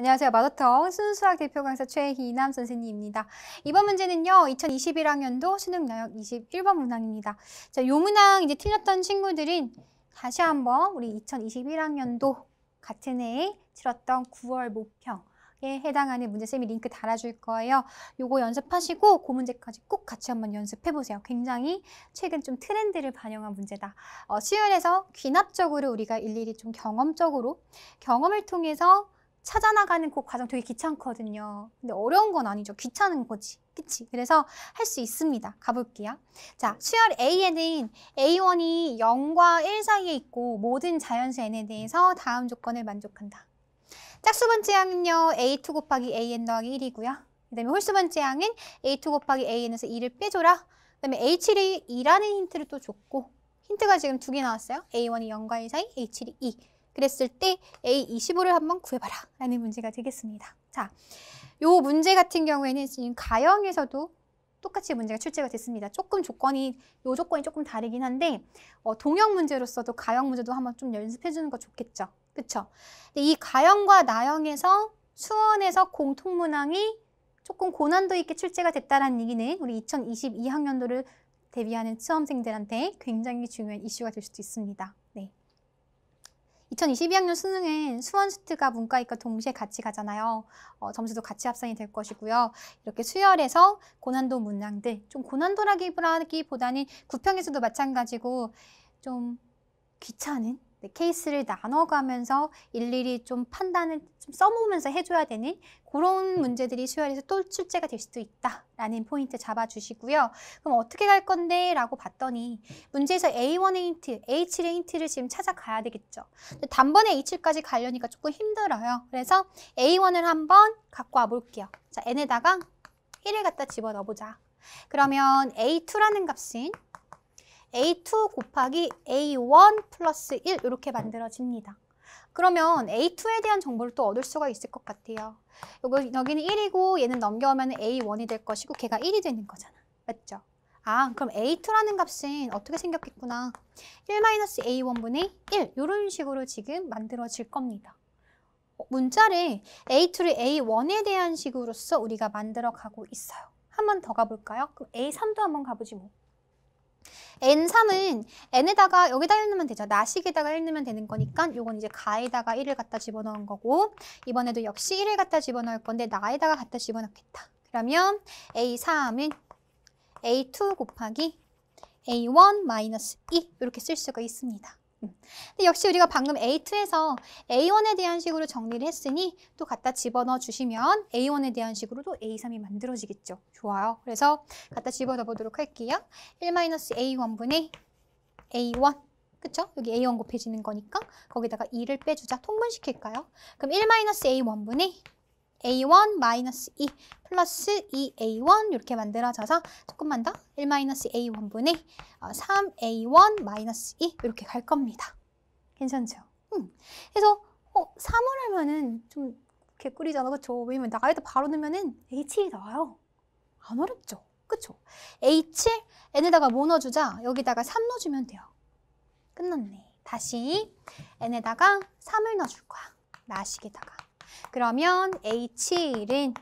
안녕하세요. 마더텅 순수학 대표 강사 최희남 선생님입니다. 이번 문제는요. 2021학년도 수능 영역 21번 문항입니다. 자, 요 문항 이제 틀렸던 친구들은 다시 한번 우리 2021학년도 같은 해에 치렀던 9월 모평에 해당하는 문제쌤이 링크 달아줄 거예요. 요거 연습하시고 그 문제까지 꼭 같이 한번 연습해보세요. 굉장히 최근 좀 트렌드를 반영한 문제다. 어, 수연에서 귀납적으로 우리가 일일이 좀 경험적으로 경험을 통해서 찾아나가는 그 과정 되게 귀찮거든요. 근데 어려운 건 아니죠. 귀찮은 거지. 그치? 그래서 할 수 있습니다. 가볼게요. 자, 수열 A에는 A1이 0과 1 사이에 있고 모든 자연수 N에 대해서 다음 조건을 만족한다. 짝수 번째 항은요. A2 곱하기 AN 더하기 1이고요. 그 다음에 홀수 번째 항은 A2 곱하기 AN에서 2를 빼줘라. 그 다음에 H1이 2라는 힌트를 또 줬고 힌트가 지금 두 개 나왔어요. A1이 0과 1 사이, H1이 2. 그랬을 때 A25를 한번 구해봐라 라는 문제가 되겠습니다. 자, 요 문제 같은 경우에는 지금 가형에서도 똑같이 문제가 출제가 됐습니다. 조금 조건이, 요 조건이 조금 다르긴 한데 어, 동형 문제로서도 가형 문제도 한번 좀 연습해주는 거 좋겠죠. 그쵸? 근데 이 가형과 나형에서 수원에서 공통문항이 조금 고난도 있게 출제가 됐다는 얘기는 우리 2022학년도를 대비하는 수험생들한테 굉장히 중요한 이슈가 될 수도 있습니다. 2022학년 수능엔 수원 수트가 문과이과 동시에 같이 가잖아요. 어, 점수도 같이 합산이 될 것이고요. 이렇게 수열에서 고난도 문항들, 좀 고난도라기보다는 구평에서도 마찬가지고 좀 귀찮은 네, 케이스를 나눠가면서 일일이 좀 판단을 좀 써보면서 해줘야 되는 그런 음. 문제들이 수요에서또 출제가 될 수도 있다라는 포인트 잡아주시고요. 그럼 어떻게 갈 건데? 라고 봤더니 문제에서 A1 에인트 H 에인트를 지금 찾아가야 되겠죠. 단번에 H까지 가려니까 조금 힘들어요. 그래서 A1을 한번 갖고 와볼게요. 자, N에다가 1을 갖다 집어넣어보자. 그러면 A2라는 값은 A2 곱하기 A1 플러스 1 이렇게 만들어집니다. 그러면 A2에 대한 정보를 또 얻을 수가 있을 것 같아요. 여기, 여기는 1이고 얘는 넘겨오면 A1이 될 것이고 걔가 1이 되는 거잖아. 맞죠? 아 그럼 A2라는 값은 어떻게 생겼겠구나. 1-A1분의 1 이런 식으로 지금 만들어질 겁니다. 어, 문자를 A2를 A1에 대한 식으로서 우리가 만들어 가고 있어요. 한 번 더 가볼까요? 그럼 A3도 한번 가보지 뭐. N3은 N에다가 여기다 1 넣으면 되죠. 나식에다가 1 넣으면 되는 거니까 요건 이제 가에다가 1을 갖다 집어넣은 거고 이번에도 역시 1을 갖다 집어넣을 건데 나에다가 갖다 집어넣겠다. 그러면 A3은 A2 곱하기 A1 마이너스 2 이렇게 쓸 수가 있습니다. 근데 역시 우리가 방금 A2에서 A1에 대한 식으로 정리를 했으니 또 갖다 집어넣어 주시면 A1에 대한 식으로도 A3이 만들어지겠죠. 좋아요. 그래서 갖다 집어넣어 보도록 할게요. 1-A1분의 A1 그쵸? 여기 A1 곱해지는 거니까 거기다가 2를 빼주자. 통분시킬까요? 그럼 1-A1분의 a1 마이너스 2 플러스 2a1 이렇게 만들어져서 조금만 더 1-a1분의 3a1 마이너스 2 어, 이렇게 갈 겁니다. 괜찮죠? 음. 그래서 어, 3을 하면은 좀 개꿀이잖아, 그쵸? 왜냐면 나에다 가 바로 넣으면은 h 이 나와요. 안 어렵죠? 그쵸? h n에다가 뭐 넣어주자? 여기다가 3 넣어주면 돼요. 끝났네. 다시 n에다가 3을 넣어줄 거야. 나식에다가. 그러면 H1은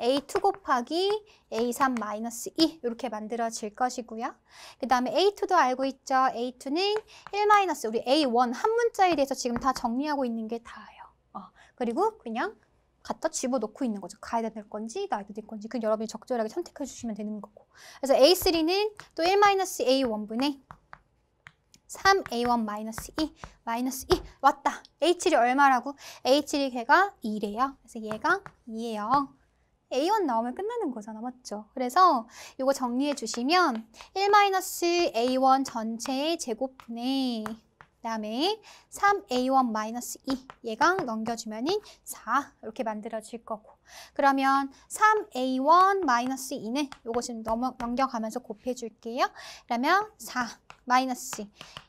A2 곱하기 A3 마이너스 2 e 이렇게 만들어질 것이고요. 그 다음에 A2도 알고 있죠. A2는 1 마이너스 우리 A1 한 문자에 대해서 지금 다 정리하고 있는 게 다예요. 어, 그리고 그냥 갖다 집어넣고 있는 거죠. 가야 될 건지 나야 될 건지 그 여러분이 적절하게 선택해 주시면 되는 거고. 그래서 A3는 또 1-A1분의 3a1 마이너스 2 마이너스 2 왔다. h1이 얼마라고? h1이 걔가 2래요. 그래서 얘가 2예요. a1 나오면 끝나는 거잖아. 맞죠? 그래서 이거 정리해 주시면 1-a1 전체의 제곱분의 그다음에 3a1-2 얘가 넘겨주면 4 이렇게 만들어질 거고 그러면 3a1 2는 요거 지 넘어, 넘겨가면서 곱해줄게요. 그러면 4 마이너스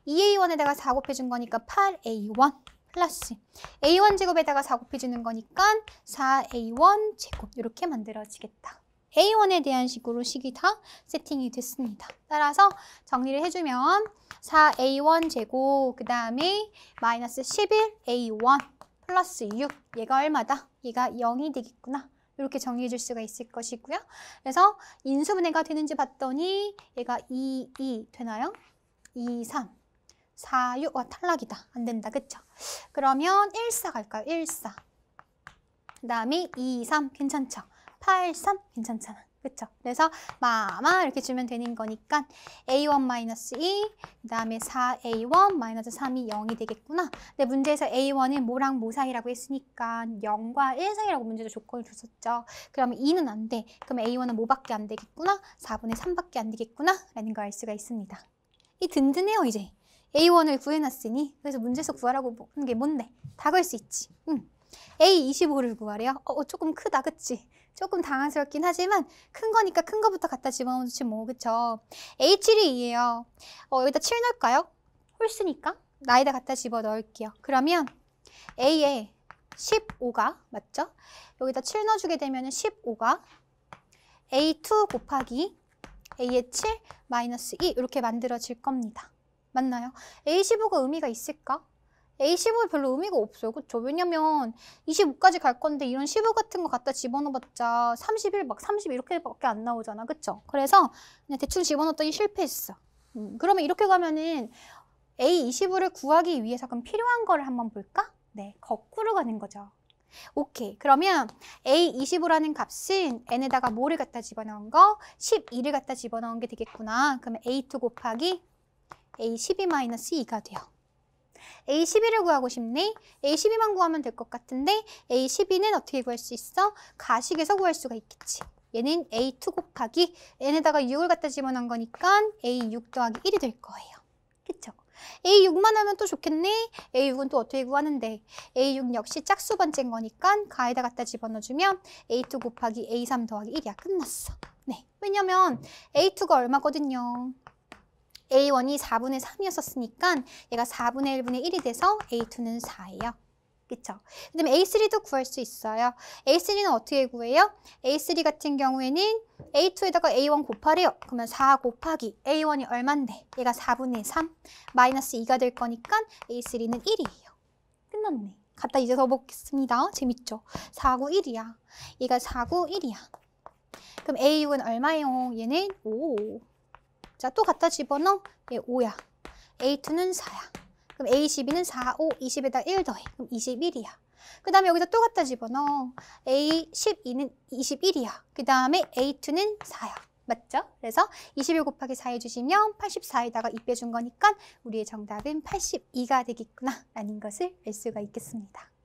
2a1에다가 4 곱해준 거니까 8a1 플러스 a1 제곱에다가 4 곱해주는 거니까 4a1 제곱 이렇게 만들어지겠다. A1에 대한 식으로 식이 다 세팅이 됐습니다. 따라서 정리를 해주면 4A1 제곱 그 다음에 마이너스 11A1 플러스 6 얘가 얼마다? 얘가 0이 되겠구나. 이렇게 정리해 줄 수가 있을 것이고요. 그래서 인수분해가 되는지 봤더니 얘가 2, 2 되나요? 2, 3, 4, 6. 와, 탈락이다. 안 된다. 그쵸? 그러면 1, 4 갈까요? 1, 4. 그 다음에 2, 3 괜찮죠? 8, 3 괜찮잖아. 그렇죠 그래서 마마 이렇게 주면 되는 거니까 a1 마이너스 2, 그 다음에 4a1 마이너스 3이 0이 되겠구나. 근데 문제에서 a1은 모랑 모 뭐 사이라고 했으니까 0과 1 사이라고 문제도 조건을 줬었죠. 그러면 2는 안 돼. 그럼 a1은 뭐밖에안 되겠구나. 4분의 3밖에 안 되겠구나. 라는 걸 알 수가 있습니다. 이 든든해요, 이제. a1을 구해놨으니 그래서 문제에서 구하라고 하는 게 뭔데? 다걸수 있지. 응. a25를 구하래요. 어, 어, 조금 크다, 그치? 조금 당황스럽긴 하지만 큰 거니까 큰 거부터 갖다 집어넣으면뭐 그쵸 H1이 2예요 어, 여기다 7 넣을까요? 홀수니까 나에다 갖다 집어 넣을게요 그러면 A에 15가 맞죠? 여기다 7 넣어주게 되면 15가 A2 곱하기 A의 7 마이너스 2 이렇게 만들어질 겁니다 맞나요? A15가 의미가 있을까? A15 별로 의미가 없어요. 그렇 왜냐면 25까지 갈 건데 이런 15 같은 거 갖다 집어넣어봤자 31, 막30 이렇게밖에 안 나오잖아. 그렇죠? 그래서 그냥 대충 집어넣었더니 실패했어. 음, 그러면 이렇게 가면은 A25를 구하기 위해서 그럼 필요한 거를 한번 볼까? 네, 거꾸로 가는 거죠. 오케이. 그러면 A25라는 값은 n에다가 뭐를 갖다 집어넣은 거? 12를 갖다 집어넣은 게 되겠구나. 그러면 A2 곱하기 A12-2가 돼요. A12를 구하고 싶네. A12만 구하면 될 것 같은데 A12는 어떻게 구할 수 있어? 가식에서 구할 수가 있겠지. 얘는 A2 곱하기 n에다가 6을 갖다 집어넣은 거니까 A6 더하기 1이 될 거예요. 그쵸? A6만 하면 또 좋겠네. A6은 또 어떻게 구하는데 A6 역시 짝수 번째인 거니까 가에다 갖다 집어넣어주면 A2 곱하기 A3 더하기 1이야. 끝났어. 네, 왜냐면 A2가 얼마거든요. A1이 4분의 3이었으니까 얘가 4분의 1분의 1이 돼서 A2는 4예요. 그쵸? 그 다음에 A3도 구할 수 있어요. A3는 어떻게 구해요? A3 같은 경우에는 A2에다가 A1 곱하래요. 그러면 4 곱하기 A1이 얼만데? 얘가 4분의 3 마이너스 2가 될 거니까 A3는 1이에요. 끝났네. 갖다 이제 더보겠습니다 재밌죠? 4, 9, 1이야. 얘가 4, 9, 1이야. 그럼 A6은 얼마예요? 얘는 5. 자, 또 갖다 집어넣어. 얘 5야. A2는 4야. 그럼 A12는 4, 5, 20에다 1 더해. 그럼 21이야. 그 다음에 여기다 또 갖다 집어넣어. A12는 21이야. 그 다음에 A2는 4야. 맞죠? 그래서 21 곱하기 4 해주시면 84에다가 2 빼준 거니까 우리의 정답은 82가 되겠구나 라는 것을 알 수가 있겠습니다.